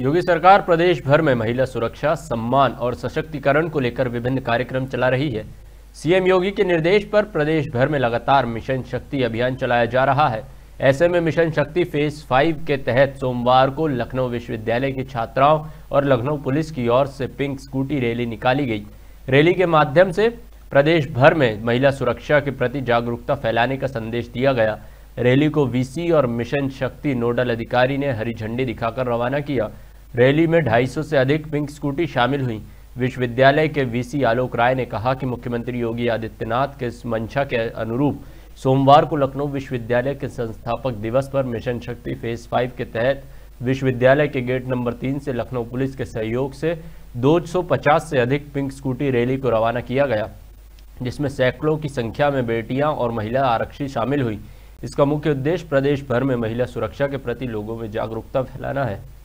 योगी सरकार प्रदेश भर में महिला सुरक्षा सम्मान और सशक्तिकरण को लेकर विभिन्न कार्यक्रम चला रही है सीएम योगी के निर्देश पर प्रदेश भर में लगातार मिशन शक्ति अभियान चलाया जा रहा है ऐसे में मिशन शक्ति फेज फाइव के तहत सोमवार को लखनऊ विश्वविद्यालय की छात्राओं और लखनऊ पुलिस की ओर से पिंक स्कूटी रैली निकाली गई रैली के माध्यम से प्रदेश भर में महिला सुरक्षा के प्रति जागरूकता फैलाने का संदेश दिया गया रैली को वीसी और मिशन शक्ति नोडल अधिकारी ने हरी झंडी दिखाकर रवाना किया रैली में 250 से अधिक पिंक स्कूटी शामिल हुई विश्वविद्यालय के वीसी आलोक राय ने कहा कि मुख्यमंत्री योगी आदित्यनाथ के इस मंशा के अनुरूप सोमवार को लखनऊ विश्वविद्यालय के संस्थापक दिवस पर मिशन शक्ति फेज फाइव के तहत विश्वविद्यालय के गेट नंबर तीन से लखनऊ पुलिस के सहयोग से 250 से अधिक पिंक स्कूटी रैली को रवाना किया गया जिसमें सैकड़ों की संख्या में बेटियां और महिला आरक्षी शामिल हुई इसका मुख्य उद्देश्य प्रदेश भर में महिला सुरक्षा के प्रति लोगों में जागरूकता फैलाना है